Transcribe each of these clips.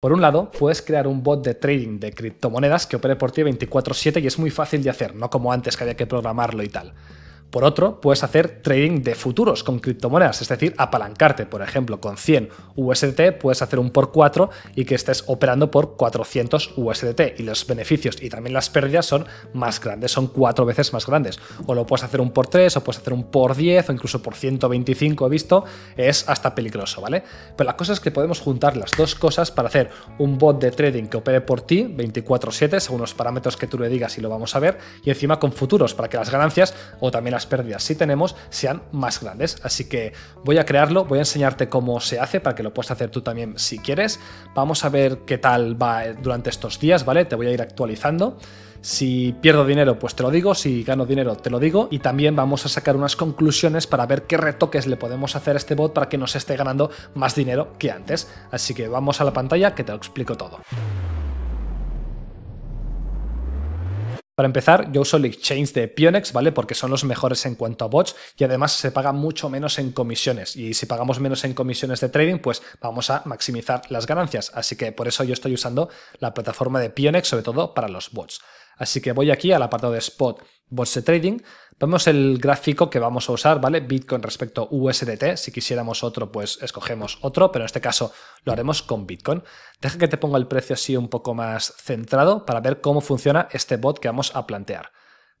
Por un lado, puedes crear un bot de trading de criptomonedas que opere por ti 24/7 y es muy fácil de hacer, no como antes que había que programarlo y tal. Por otro, puedes hacer trading de futuros con criptomonedas, es decir, apalancarte. Por ejemplo, con 100 USDT puedes hacer un por 4 y que estés operando por 400 USDT. Y los beneficios y también las pérdidas son más grandes, son cuatro veces más grandes. O lo puedes hacer un por 3, o puedes hacer un por 10, o incluso por 125, he visto, es hasta peligroso, ¿vale? Pero la cosa es que podemos juntar las dos cosas para hacer un bot de trading que opere por ti 24-7, según los parámetros que tú le digas y lo vamos a ver, y encima con futuros para que las ganancias o también las pérdidas si tenemos sean más grandes. Así que voy a crearlo, voy a enseñarte cómo se hace para que lo puedas hacer tú también si quieres. Vamos a ver qué tal va eh, durante estos días, ¿vale? Te voy a ir actualizando. Si pierdo dinero, pues te lo digo, si gano dinero, te lo digo, y también vamos a sacar unas conclusiones para ver qué retoques le podemos hacer a este bot para que nos esté ganando más dinero que antes. Así que vamos a la pantalla que te lo explico todo. Para empezar, yo uso el exchange de Pionex, ¿vale? Porque son los mejores en cuanto a bots y además se paga mucho menos en comisiones. Y si pagamos menos en comisiones de trading, pues vamos a maximizar las ganancias. Así que por eso yo estoy usando la plataforma de Pionex, sobre todo para los bots. Así que voy aquí al apartado de Spot Bolsa Trading. Vemos el gráfico que vamos a usar, ¿vale? Bitcoin respecto a USDT. Si quisiéramos otro, pues escogemos otro, pero en este caso lo haremos con Bitcoin. Deja que te ponga el precio así un poco más centrado para ver cómo funciona este bot que vamos a plantear.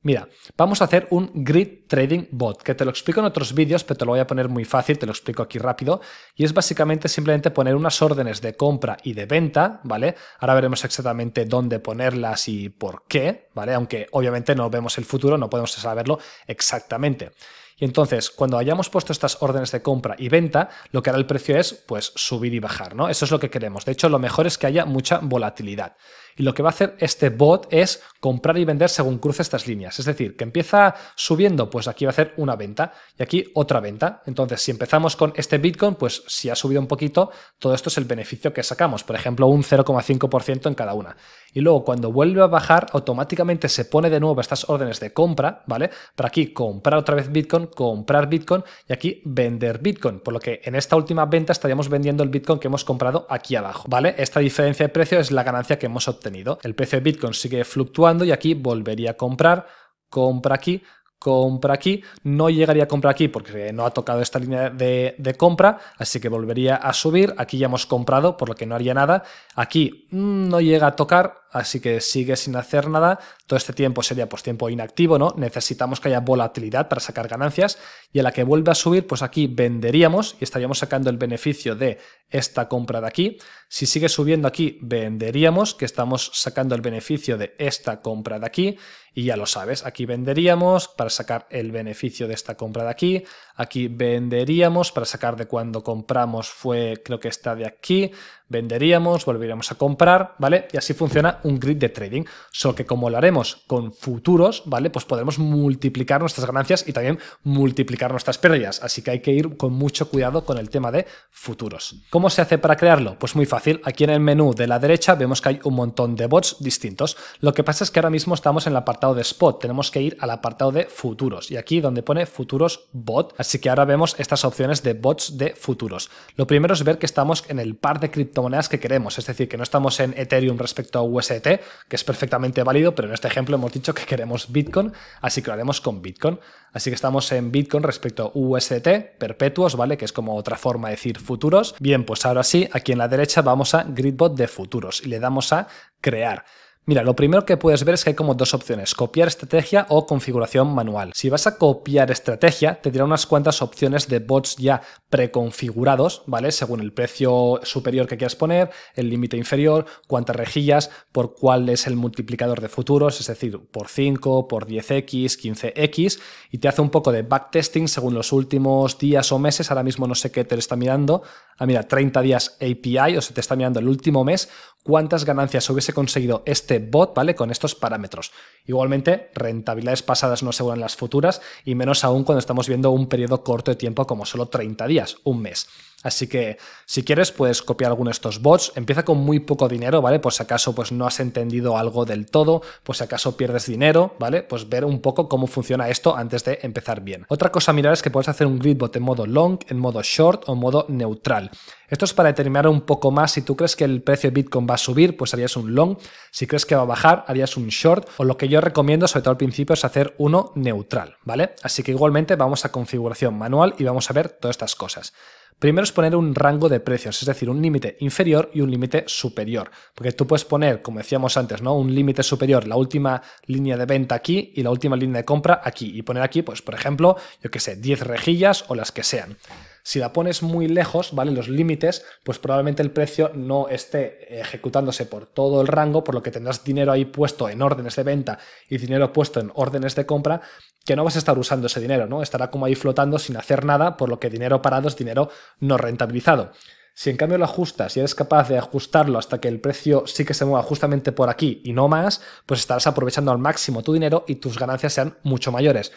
Mira, vamos a hacer un Grid Trading Bot, que te lo explico en otros vídeos, pero te lo voy a poner muy fácil, te lo explico aquí rápido. Y es básicamente simplemente poner unas órdenes de compra y de venta, ¿vale? Ahora veremos exactamente dónde ponerlas y por qué, ¿vale? Aunque obviamente no vemos el futuro, no podemos saberlo exactamente. Y entonces, cuando hayamos puesto estas órdenes de compra y venta, lo que hará el precio es pues subir y bajar, ¿no? Eso es lo que queremos. De hecho, lo mejor es que haya mucha volatilidad y lo que va a hacer este bot es comprar y vender según cruce estas líneas. Es decir, que empieza subiendo, pues aquí va a hacer una venta y aquí otra venta. Entonces, si empezamos con este Bitcoin, pues si ha subido un poquito, todo esto es el beneficio que sacamos, por ejemplo, un 0,5% en cada una. Y luego cuando vuelve a bajar, automáticamente se pone de nuevo estas órdenes de compra, ¿vale? Para aquí comprar otra vez Bitcoin, comprar Bitcoin y aquí vender Bitcoin, por lo que en esta última venta estaríamos vendiendo el Bitcoin que hemos comprado aquí abajo, ¿vale? Esta diferencia de precio es la ganancia que hemos obtenido el precio de Bitcoin sigue fluctuando y aquí volvería a comprar, compra aquí, compra aquí. No llegaría a comprar aquí porque no ha tocado esta línea de, de, compra, así que volvería a subir. Aquí ya hemos comprado, por lo que no haría nada. Aquí mm, no llega a tocar, así que sigue sin hacer nada. Todo este tiempo sería pues tiempo inactivo, ¿no? Necesitamos que haya volatilidad para sacar ganancias y a la que vuelve a subir, pues aquí venderíamos y estaríamos sacando el beneficio de esta compra de aquí. Si sigue subiendo aquí, venderíamos que estamos sacando el beneficio de esta compra de aquí y ya lo sabes, aquí venderíamos para sacar el beneficio de esta compra de aquí, aquí venderíamos para sacar de cuando compramos fue creo que está de aquí, venderíamos, volveríamos a comprar, ¿vale? Y así funciona un grid de trading, solo que como lo haremos con futuros, ¿vale? Pues podemos multiplicar nuestras ganancias y también multiplicar nuestras pérdidas, así que hay que ir con mucho cuidado con el tema de futuros. ¿Cómo se hace para crearlo? Pues muy fácil, aquí en el menú de la derecha vemos que hay un montón de bots distintos, lo que pasa es que ahora mismo estamos en la parte apartado de spot, tenemos que ir al apartado de futuros y aquí donde pone futuros bot, así que ahora vemos estas opciones de bots de futuros. Lo primero es ver que estamos en el par de criptomonedas que queremos, es decir, que no estamos en Ethereum respecto a UST, que es perfectamente válido, pero en este ejemplo hemos dicho que queremos Bitcoin, así que lo haremos con Bitcoin. Así que estamos en Bitcoin respecto a UST, perpetuos, ¿vale? Que es como otra forma de decir futuros. Bien, pues ahora sí, aquí en la derecha vamos a grid bot de futuros y le damos a crear. Mira, lo primero que puedes ver es que hay como dos opciones, copiar estrategia o configuración manual. Si vas a copiar estrategia, te dirá unas cuantas opciones de bots ya preconfigurados, ¿vale? Según el precio superior que quieras poner, el límite inferior, cuántas rejillas, por cuál es el multiplicador de futuros, es decir, por 5, por 10x, 15x, y te hace un poco de backtesting según los últimos días o meses, ahora mismo no sé qué te está mirando, ah, mira, 30 días API, o se te está mirando el último mes, cuántas ganancias hubiese conseguido este bot, ¿vale? Con estos parámetros. Igualmente, rentabilidades pasadas no aseguran las futuras, y menos aún cuando estamos viendo un periodo corto de tiempo como solo 30 días, un mes. Así que si quieres puedes copiar alguno de estos bots, empieza con muy poco dinero, ¿vale? Pues si acaso pues no has entendido algo del todo, pues si acaso pierdes dinero, ¿vale? Pues ver un poco cómo funciona esto antes de empezar bien. Otra cosa a mirar es que puedes hacer un grid bot en modo long, en modo short o en modo neutral. Esto es para determinar un poco más si tú crees que el precio de Bitcoin va a subir, pues harías un long, si crees que va a bajar, harías un short o lo que yo recomiendo sobre todo al principio es hacer uno neutral, ¿vale? Así que igualmente vamos a configuración manual y vamos a ver todas estas cosas. Primero es poner un rango de precios, es decir, un límite inferior y un límite superior, porque tú puedes poner, como decíamos antes, ¿no? un límite superior, la última línea de venta aquí y la última línea de compra aquí, y poner aquí, pues, por ejemplo, yo qué sé, 10 rejillas o las que sean. Si la pones muy lejos, ¿vale? Los límites, pues probablemente el precio no esté ejecutándose por todo el rango, por lo que tendrás dinero ahí puesto en órdenes de venta y dinero puesto en órdenes de compra, que no vas a estar usando ese dinero, ¿no? Estará como ahí flotando sin hacer nada, por lo que dinero parado es dinero no rentabilizado. Si en cambio lo ajustas y eres capaz de ajustarlo hasta que el precio sí que se mueva justamente por aquí y no más, pues estarás aprovechando al máximo tu dinero y tus ganancias sean mucho mayores.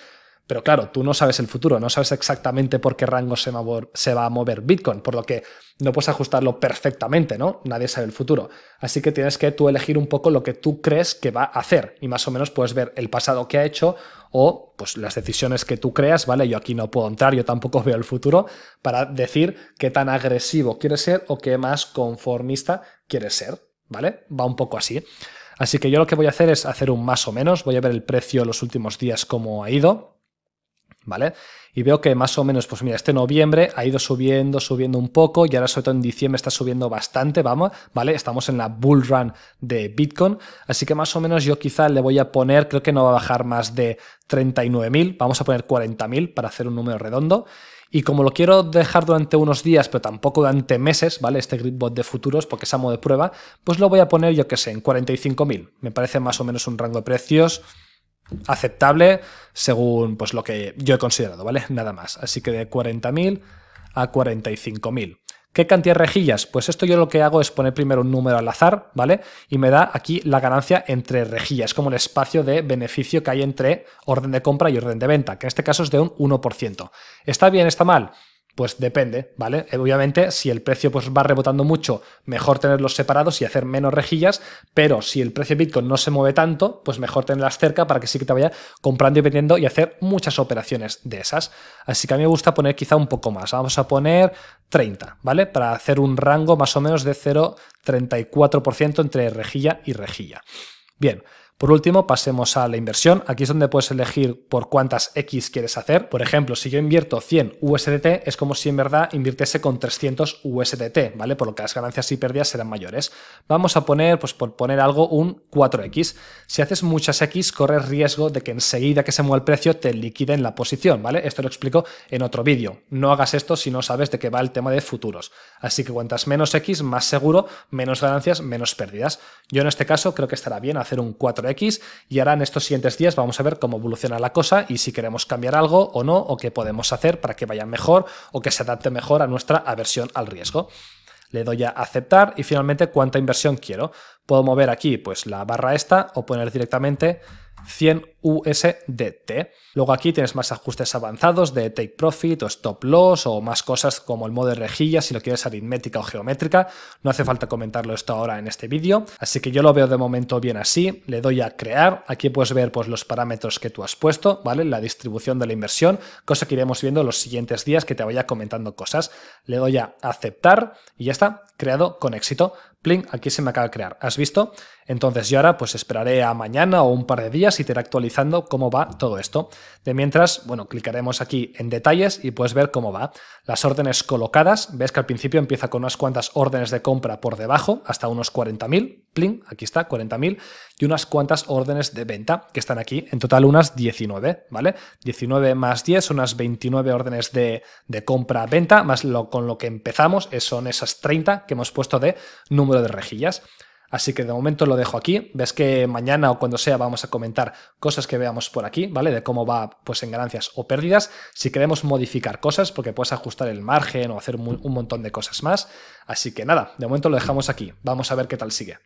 Pero claro, tú no sabes el futuro, no sabes exactamente por qué rango se va, a mover Bitcoin, por lo que no puedes ajustarlo perfectamente, ¿no? Nadie sabe el futuro. Así que tienes que tú elegir un poco lo que tú crees que va a hacer y más o menos puedes ver el pasado que ha hecho o pues las decisiones que tú creas, ¿vale? Yo aquí no puedo entrar, yo tampoco veo el futuro para decir qué tan agresivo quieres ser o qué más conformista quieres ser, ¿vale? Va un poco así. Así que yo lo que voy a hacer es hacer un más o menos, voy a ver el precio los últimos días cómo ha ido ¿vale? Y veo que más o menos, pues mira, este noviembre ha ido subiendo, subiendo un poco y ahora sobre todo en diciembre está subiendo bastante, vamos, ¿vale? Estamos en la bull run de Bitcoin, así que más o menos yo quizá le voy a poner, creo que no va a bajar más de 39.000, vamos a poner 40.000 para hacer un número redondo. Y como lo quiero dejar durante unos días, pero tampoco durante meses, ¿vale? Este bot de futuros, porque es amo de prueba, pues lo voy a poner, yo que sé, en 45.000. Me parece más o menos un rango de precios aceptable según pues, lo que yo he considerado, ¿vale? Nada más. Así que de 40.000 a 45.000. ¿Qué cantidad de rejillas? Pues esto yo lo que hago es poner primero un número al azar, ¿vale? Y me da aquí la ganancia entre rejillas, como el espacio de beneficio que hay entre orden de compra y orden de venta, que en este caso es de un 1%. ¿Está bien? ¿Está mal? Pues depende, ¿vale? Eh, obviamente, si el precio pues, va rebotando mucho, mejor tenerlos separados y hacer menos rejillas, pero si el precio de Bitcoin no se mueve tanto, pues mejor tenerlas cerca para que sí que te vaya comprando y vendiendo y hacer muchas operaciones de esas. Así que a mí me gusta poner quizá un poco más. Vamos a poner 30, ¿vale? Para hacer un rango más o menos de 0,34% entre rejilla y rejilla. Bien, por último, pasemos a la inversión. Aquí es donde puedes elegir por cuántas X quieres hacer. Por ejemplo, si yo invierto 100 USDT, es como si en verdad invirtiese con 300 USDT, ¿vale? Por lo que las ganancias y pérdidas serán mayores. Vamos a poner, pues por poner algo, un 4X. Si haces muchas X, corres riesgo de que enseguida que se mueva el precio te liquiden la posición, ¿vale? Esto lo explico en otro vídeo. No hagas esto si no sabes de qué va el tema de futuros. Así que cuantas menos X, más seguro, menos ganancias, menos pérdidas. Yo en este caso creo que estará bien hacer un 4X y ahora en estos siguientes días vamos a ver cómo evoluciona la cosa y si queremos cambiar algo o no o qué podemos hacer para que vaya mejor o que se adapte mejor a nuestra aversión al riesgo. Le doy a aceptar y finalmente cuánta inversión quiero. Puedo mover aquí pues la barra esta o poner directamente 100 USDT. Luego aquí tienes más ajustes avanzados de take profit o stop loss o más cosas como el modo de rejilla si lo quieres aritmética o geométrica. No hace falta comentarlo esto ahora en este vídeo, así que yo lo veo de momento bien así. Le doy a crear. Aquí puedes ver pues, los parámetros que tú has puesto, ¿vale? La distribución de la inversión, cosa que iremos viendo los siguientes días que te vaya comentando cosas. Le doy a aceptar y ya está, creado con éxito. Pling, aquí se me acaba de crear. ¿Has visto? Entonces yo ahora pues esperaré a mañana o un par de días y te actualizado cómo va todo esto. De mientras, bueno, clicaremos aquí en detalles y puedes ver cómo va. Las órdenes colocadas, ves que al principio empieza con unas cuantas órdenes de compra por debajo, hasta unos 40.000, Plin, aquí está, 40.000, y unas cuantas órdenes de venta, que están aquí, en total unas 19, ¿vale? 19 más 10, unas 29 órdenes de, de compra-venta, más lo, con lo que empezamos, eh, son esas 30 que hemos puesto de número de rejillas. Así que de momento lo dejo aquí. Ves que mañana o cuando sea vamos a comentar cosas que veamos por aquí, ¿vale? De cómo va pues en ganancias o pérdidas. Si queremos modificar cosas, porque puedes ajustar el margen o hacer un montón de cosas más. Así que nada, de momento lo dejamos aquí. Vamos a ver qué tal sigue.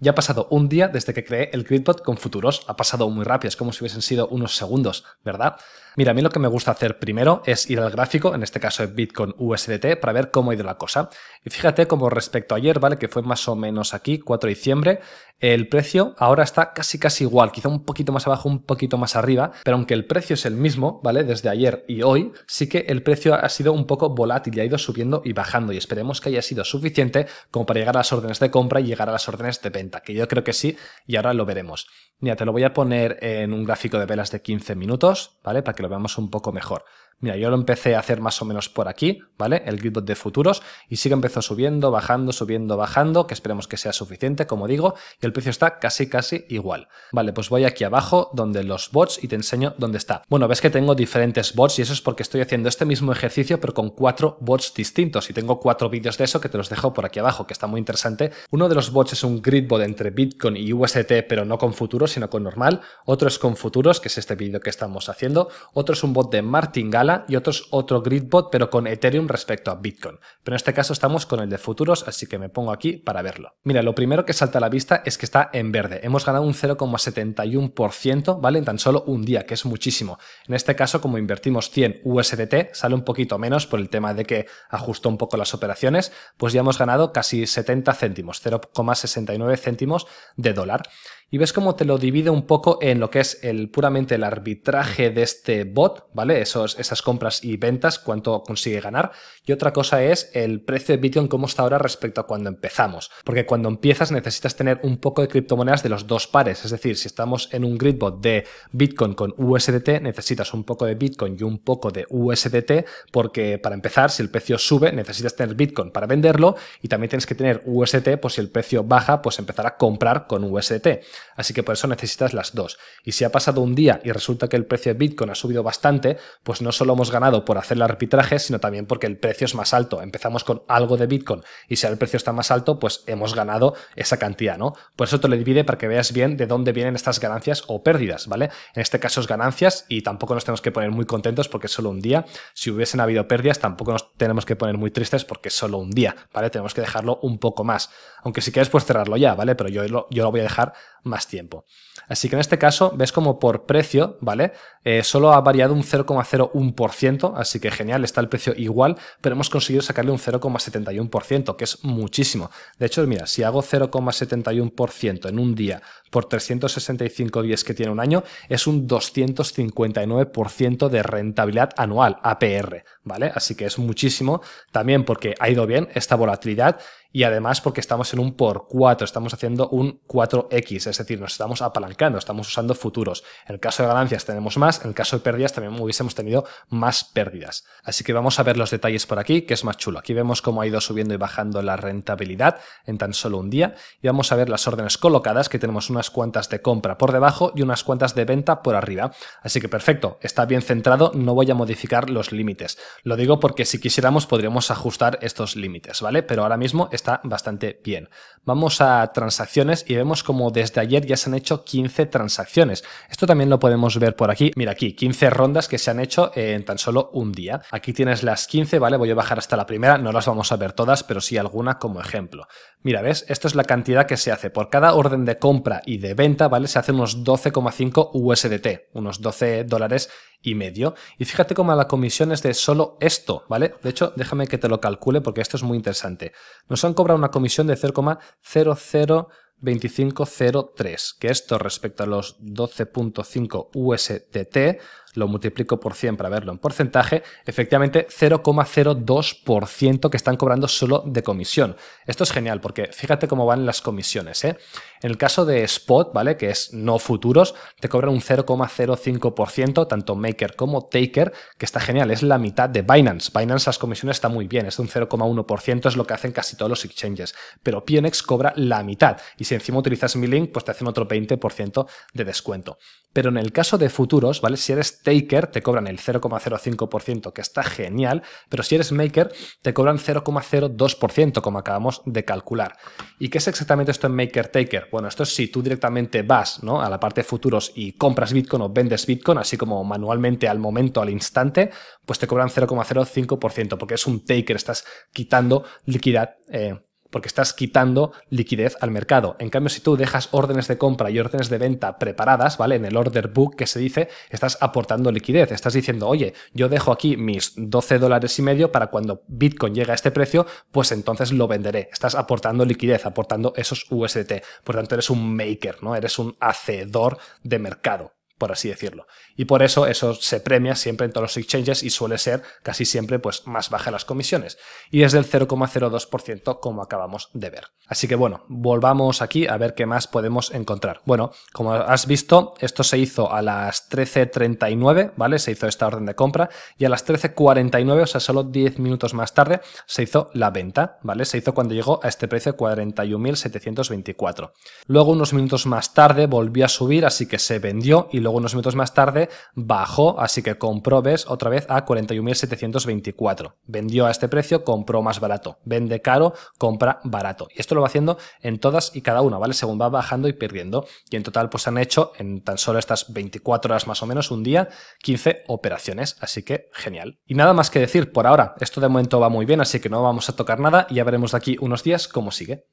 Ya ha pasado un día desde que creé el gridbot con futuros, ha pasado muy rápido, es como si hubiesen sido unos segundos, ¿verdad? Mira, a mí lo que me gusta hacer primero es ir al gráfico, en este caso de Bitcoin USDT, para ver cómo ha ido la cosa. Y fíjate como respecto a ayer, ¿vale? Que fue más o menos aquí, 4 de diciembre, el precio ahora está casi casi igual, quizá un poquito más abajo, un poquito más arriba, pero aunque el precio es el mismo, ¿vale? Desde ayer y hoy, sí que el precio ha sido un poco volátil y ha ido subiendo y bajando y esperemos que haya sido suficiente como para llegar a las órdenes de compra y llegar a las órdenes de venta que yo creo que sí, y ahora lo veremos. Mira, te lo voy a poner en un gráfico de velas de 15 minutos, ¿vale? Para que lo veamos un poco mejor. Mira, yo lo empecé a hacer más o menos por aquí, ¿vale? El gridbot de futuros y sigue empezó subiendo, bajando, subiendo, bajando, que esperemos que sea suficiente, como digo, y el precio está casi casi igual. Vale, pues voy aquí abajo donde los bots y te enseño dónde está. Bueno, ves que tengo diferentes bots y eso es porque estoy haciendo este mismo ejercicio pero con cuatro bots distintos y tengo cuatro vídeos de eso que te los dejo por aquí abajo, que está muy interesante. Uno de los bots es un gridbot entre Bitcoin y UST, pero no con futuros, sino con normal. Otro es con futuros, que es este vídeo que estamos haciendo. Otro es un bot de Martingale y otro otro Gridbot, pero con Ethereum respecto a Bitcoin. Pero en este caso estamos con el de futuros, así que me pongo aquí para verlo. Mira, lo primero que salta a la vista es que está en verde. Hemos ganado un 0,71%, ¿vale? En tan solo un día, que es muchísimo. En este caso, como invertimos 100 USDT, sale un poquito menos por el tema de que ajustó un poco las operaciones, pues ya hemos ganado casi 70 céntimos, 0,69 céntimos de dólar y ves cómo te lo divide un poco en lo que es el, puramente el arbitraje de este bot, ¿vale? Esos, esas compras y ventas, cuánto consigue ganar. Y otra cosa es el precio de Bitcoin, cómo está ahora respecto a cuando empezamos. Porque cuando empiezas necesitas tener un poco de criptomonedas de los dos pares. Es decir, si estamos en un grid bot de Bitcoin con USDT, necesitas un poco de Bitcoin y un poco de USDT, porque para empezar, si el precio sube, necesitas tener Bitcoin para venderlo y también tienes que tener USDT, pues si el precio baja, pues empezar a comprar con USDT. Así que por eso necesitas las dos. Y si ha pasado un día y resulta que el precio de Bitcoin ha subido bastante, pues no solo hemos ganado por hacer el arbitraje, sino también porque el precio es más alto. Empezamos con algo de Bitcoin y si el precio está más alto, pues hemos ganado esa cantidad, ¿no? Por eso te lo divide para que veas bien de dónde vienen estas ganancias o pérdidas, ¿vale? En este caso es ganancias y tampoco nos tenemos que poner muy contentos porque es solo un día. Si hubiesen habido pérdidas, tampoco nos tenemos que poner muy tristes porque es solo un día, ¿vale? Tenemos que dejarlo un poco más. Aunque si quieres, pues cerrarlo ya, ¿vale? Pero yo lo, yo lo voy a dejar más tiempo. Así que en este caso ves como por precio, ¿vale? Eh, solo ha variado un 0,01%, así que genial, está el precio igual, pero hemos conseguido sacarle un 0,71%, que es muchísimo. De hecho, mira, si hago 0,71% en un día por 365 días que tiene un año, es un 259% de rentabilidad anual, APR, ¿vale? Así que es muchísimo, también porque ha ido bien esta volatilidad y además porque estamos en un por 4, estamos haciendo un 4x, es decir, nos estamos apalancando, estamos usando futuros. En el caso de ganancias tenemos más, en el caso de pérdidas también hubiésemos tenido más pérdidas. Así que vamos a ver los detalles por aquí, que es más chulo. Aquí vemos cómo ha ido subiendo y bajando la rentabilidad en tan solo un día y vamos a ver las órdenes colocadas, que tenemos unas cuantas de compra por debajo y unas cuantas de venta por arriba. Así que perfecto, está bien centrado, no voy a modificar los límites. Lo digo porque si quisiéramos podríamos ajustar estos límites, ¿vale? Pero ahora mismo está bastante bien. Vamos a transacciones y vemos como desde ayer ya se han hecho 15 transacciones. Esto también lo podemos ver por aquí. Mira aquí, 15 rondas que se han hecho en tan solo un día. Aquí tienes las 15, ¿vale? Voy a bajar hasta la primera, no las vamos a ver todas, pero sí alguna como ejemplo. Mira, ¿ves? Esto es la cantidad que se hace. Por cada orden de compra y de venta, ¿vale? Se hace unos 12,5 USDT, unos 12 dólares y medio. Y fíjate cómo la comisión es de solo esto, ¿vale? De hecho, déjame que te lo calcule porque esto es muy interesante. Nos han cobrado una comisión de 0,002503, que esto respecto a los 12.5 USDT lo multiplico por 100 para verlo en porcentaje, efectivamente 0,02% que están cobrando solo de comisión. Esto es genial porque fíjate cómo van las comisiones. ¿eh? En el caso de Spot, ¿vale? Que es no futuros, te cobran un 0,05%, tanto Maker como Taker, que está genial, es la mitad de Binance. Binance las comisiones está muy bien, es un 0,1%, es lo que hacen casi todos los exchanges, pero Pionex cobra la mitad y si encima utilizas mi link, pues te hacen otro 20% de descuento. Pero en el caso de futuros, ¿vale? Si eres Taker te cobran el 0,05%, que está genial, pero si eres maker te cobran 0,02%, como acabamos de calcular. ¿Y qué es exactamente esto en maker taker? Bueno, esto es si tú directamente vas ¿no? a la parte de futuros y compras Bitcoin o vendes Bitcoin, así como manualmente al momento, al instante, pues te cobran 0,05%, porque es un taker, estás quitando liquidez. Eh, porque estás quitando liquidez al mercado. En cambio, si tú dejas órdenes de compra y órdenes de venta preparadas, ¿vale? En el order book que se dice, estás aportando liquidez, estás diciendo, oye, yo dejo aquí mis 12 dólares y medio para cuando Bitcoin llega a este precio, pues entonces lo venderé. Estás aportando liquidez, aportando esos USDT. Por tanto, eres un maker, ¿no? Eres un hacedor de mercado por así decirlo. Y por eso eso se premia siempre en todos los exchanges y suele ser casi siempre pues, más baja las comisiones. Y es del 0,02% como acabamos de ver. Así que bueno, volvamos aquí a ver qué más podemos encontrar. Bueno, como has visto, esto se hizo a las 13.39, ¿vale? Se hizo esta orden de compra y a las 13.49, o sea, solo 10 minutos más tarde, se hizo la venta, ¿vale? Se hizo cuando llegó a este precio 41.724. Luego unos minutos más tarde volvió a subir, así que se vendió y lo luego unos minutos más tarde bajó, así que compró ves otra vez a 41.724. Vendió a este precio, compró más barato. Vende caro, compra barato. Y esto lo va haciendo en todas y cada una, ¿vale? Según va bajando y perdiendo. Y en total pues han hecho en tan solo estas 24 horas más o menos, un día, 15 operaciones. Así que genial. Y nada más que decir por ahora. Esto de momento va muy bien, así que no vamos a tocar nada y ya veremos de aquí unos días cómo sigue.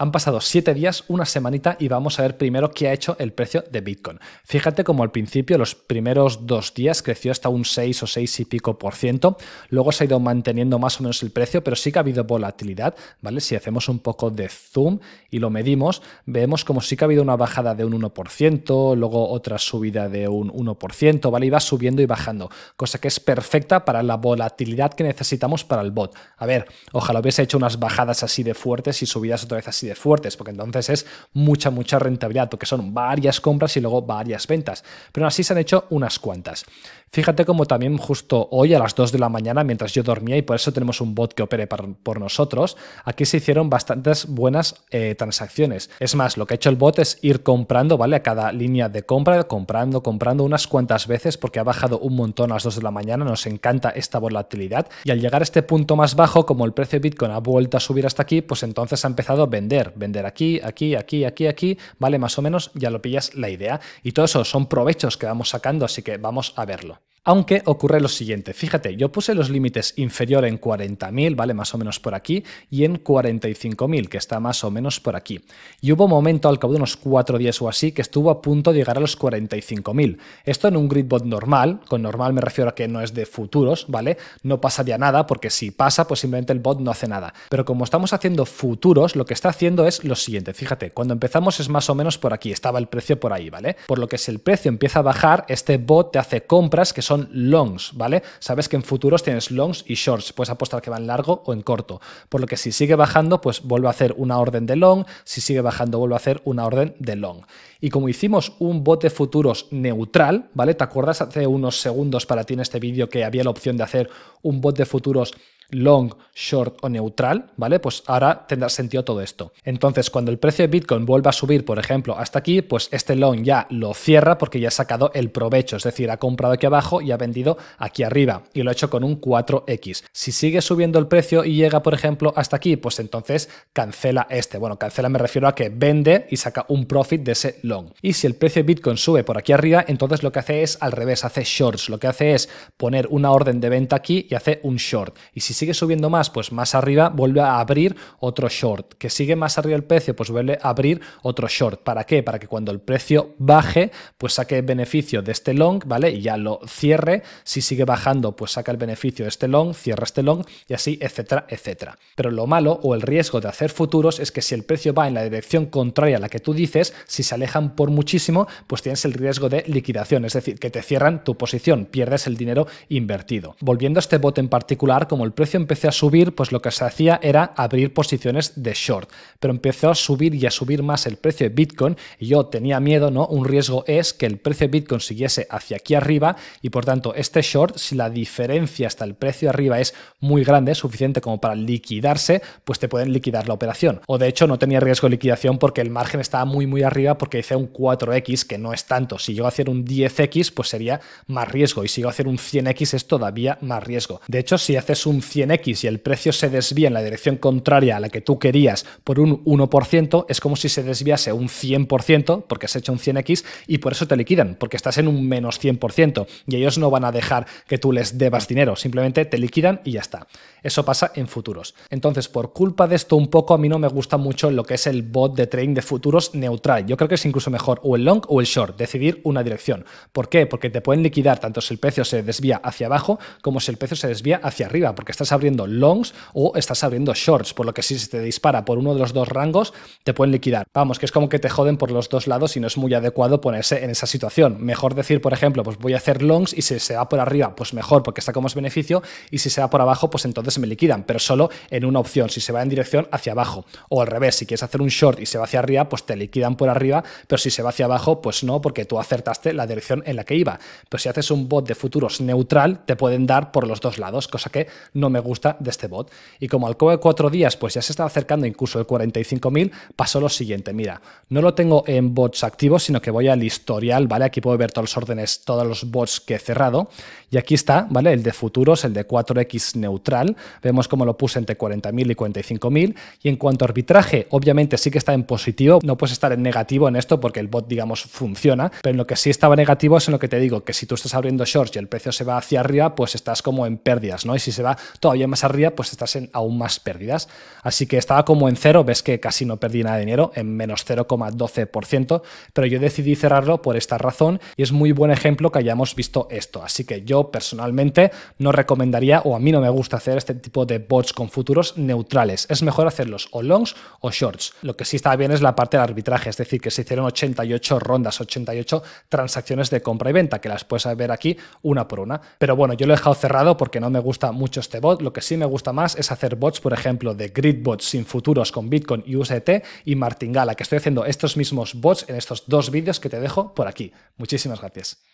Han pasado 7 días, una semanita y vamos a ver primero qué ha hecho el precio de Bitcoin. Fíjate cómo al principio, los primeros dos días creció hasta un 6 o 6 y pico por ciento, luego se ha ido manteniendo más o menos el precio, pero sí que ha habido volatilidad, ¿vale? Si hacemos un poco de zoom y lo medimos, vemos como sí que ha habido una bajada de un 1%, luego otra subida de un 1%, ¿vale? iba va subiendo y bajando, cosa que es perfecta para la volatilidad que necesitamos para el bot. A ver, ojalá hubiese hecho unas bajadas así de fuertes y subidas otra vez así de fuertes, porque entonces es mucha, mucha rentabilidad, porque son varias compras y luego varias ventas. Pero así se han hecho unas cuantas. Fíjate como también justo hoy a las 2 de la mañana, mientras yo dormía, y por eso tenemos un bot que opere por, nosotros, aquí se hicieron bastantes buenas eh, transacciones. Es más, lo que ha hecho el bot es ir comprando, ¿vale? A cada línea de compra, comprando, comprando unas cuantas veces, porque ha bajado un montón a las 2 de la mañana, nos encanta esta volatilidad. Y al llegar a este punto más bajo, como el precio de Bitcoin ha vuelto a subir hasta aquí, pues entonces ha empezado a vender vender, aquí, aquí, aquí, aquí, aquí, ¿vale? Más o menos ya lo pillas la idea. Y todo eso son provechos que vamos sacando, así que vamos a verlo. Aunque ocurre lo siguiente, fíjate, yo puse los límites inferior en 40.000, ¿vale? Más o menos por aquí, y en 45.000, que está más o menos por aquí. Y hubo un momento al cabo de unos 4 días o así que estuvo a punto de llegar a los 45.000. Esto en un grid bot normal, con normal me refiero a que no es de futuros, ¿vale? No pasaría nada, porque si pasa, pues simplemente el bot no hace nada. Pero como estamos haciendo futuros, lo que está haciendo es lo siguiente, fíjate, cuando empezamos es más o menos por aquí, estaba el precio por ahí, ¿vale? Por lo que si el precio empieza a bajar, este bot te hace compras que son son longs, ¿vale? Sabes que en futuros tienes longs y shorts, puedes apostar que va en largo o en corto, por lo que si sigue bajando, pues vuelvo a hacer una orden de long, si sigue bajando, vuelvo a hacer una orden de long. Y como hicimos un de futuros neutral, ¿vale? ¿Te acuerdas hace unos segundos para ti en este vídeo que había la opción de hacer un bot de futuros long, short o neutral, ¿vale? Pues ahora tendrá sentido todo esto. Entonces, cuando el precio de Bitcoin vuelva a subir, por ejemplo, hasta aquí, pues este long ya lo cierra porque ya ha sacado el provecho, es decir, ha comprado aquí abajo y ha vendido aquí arriba y lo ha hecho con un 4X. Si sigue subiendo el precio y llega, por ejemplo, hasta aquí, pues entonces cancela este. Bueno, cancela me refiero a que vende y saca un profit de ese long. Y si el precio de Bitcoin sube por aquí arriba, entonces lo que hace es al revés, hace shorts. Lo que hace es poner una orden de venta aquí y hace un short. Y si sigue subiendo más, pues más arriba vuelve a abrir otro short. Que sigue más arriba el precio, pues vuelve a abrir otro short. ¿Para qué? Para que cuando el precio baje, pues saque beneficio de este long, ¿vale? Y ya lo cierre. Si sigue bajando, pues saca el beneficio de este long, cierra este long y así, etcétera, etcétera. Pero lo malo o el riesgo de hacer futuros es que si el precio va en la dirección contraria a la que tú dices, si se alejan por muchísimo, pues tienes el riesgo de liquidación, es decir, que te cierran tu posición, pierdes el dinero invertido. Volviendo a este bot en particular, como el precio empecé a subir, pues lo que se hacía era abrir posiciones de short. Pero empezó a subir y a subir más el precio de Bitcoin y yo tenía miedo, ¿no? Un riesgo es que el precio de Bitcoin siguiese hacia aquí arriba y por tanto este short, si la diferencia hasta el precio arriba es muy grande, suficiente como para liquidarse, pues te pueden liquidar la operación. O de hecho no tenía riesgo de liquidación porque el margen estaba muy muy arriba porque hice un 4X que no es tanto. Si yo a hacer un 10X pues sería más riesgo y si yo a hacer un 100X es todavía más riesgo. De hecho si haces un 100 100x y el precio se desvía en la dirección contraria a la que tú querías por un 1%, es como si se desviase un 100% porque has hecho un 100x y por eso te liquidan, porque estás en un menos 100% y ellos no van a dejar que tú les debas dinero, simplemente te liquidan y ya está. Eso pasa en futuros. Entonces, por culpa de esto un poco, a mí no me gusta mucho lo que es el bot de trading de futuros neutral. Yo creo que es incluso mejor o el long o el short, decidir una dirección. ¿Por qué? Porque te pueden liquidar tanto si el precio se desvía hacia abajo como si el precio se desvía hacia arriba, porque estás abriendo longs o estás abriendo shorts, por lo que si se te dispara por uno de los dos rangos, te pueden liquidar. Vamos, que es como que te joden por los dos lados y no es muy adecuado ponerse en esa situación. Mejor decir, por ejemplo, pues voy a hacer longs y si se va por arriba, pues mejor porque está como es beneficio y si se va por abajo, pues entonces me liquidan, pero solo en una opción, si se va en dirección hacia abajo. O al revés, si quieres hacer un short y se va hacia arriba, pues te liquidan por arriba, pero si se va hacia abajo, pues no, porque tú acertaste la dirección en la que iba. Pero si haces un bot de futuros neutral, te pueden dar por los dos lados, cosa que no me gusta de este bot. Y como al cabo de cuatro días, pues ya se estaba acercando incluso el 45.000, pasó lo siguiente. Mira, no lo tengo en bots activos, sino que voy al historial, ¿vale? Aquí puedo ver todos los órdenes, todos los bots que he cerrado. Y aquí está, ¿vale? El de futuros, el de 4X neutral. Vemos cómo lo puse entre 40.000 y 45.000. Y en cuanto a arbitraje, obviamente sí que está en positivo. No puedes estar en negativo en esto porque el bot, digamos, funciona. Pero en lo que sí estaba negativo es en lo que te digo, que si tú estás abriendo shorts y el precio se va hacia arriba, pues estás como en pérdidas, ¿no? Y si se va todavía más arriba, pues estás en aún más pérdidas. Así que estaba como en cero, ves que casi no perdí nada de dinero, en menos 0,12%, pero yo decidí cerrarlo por esta razón y es muy buen ejemplo que hayamos visto esto. Así que yo personalmente no recomendaría o a mí no me gusta hacer este tipo de bots con futuros neutrales. Es mejor hacerlos o longs o shorts. Lo que sí está bien es la parte del arbitraje, es decir, que se hicieron 88 rondas, 88 transacciones de compra y venta, que las puedes ver aquí una por una. Pero bueno, yo lo he dejado cerrado porque no me gusta mucho este bot lo que sí me gusta más es hacer bots, por ejemplo, de gridbots sin futuros con Bitcoin y USDT y Martingala, que estoy haciendo estos mismos bots en estos dos vídeos que te dejo por aquí. Muchísimas gracias.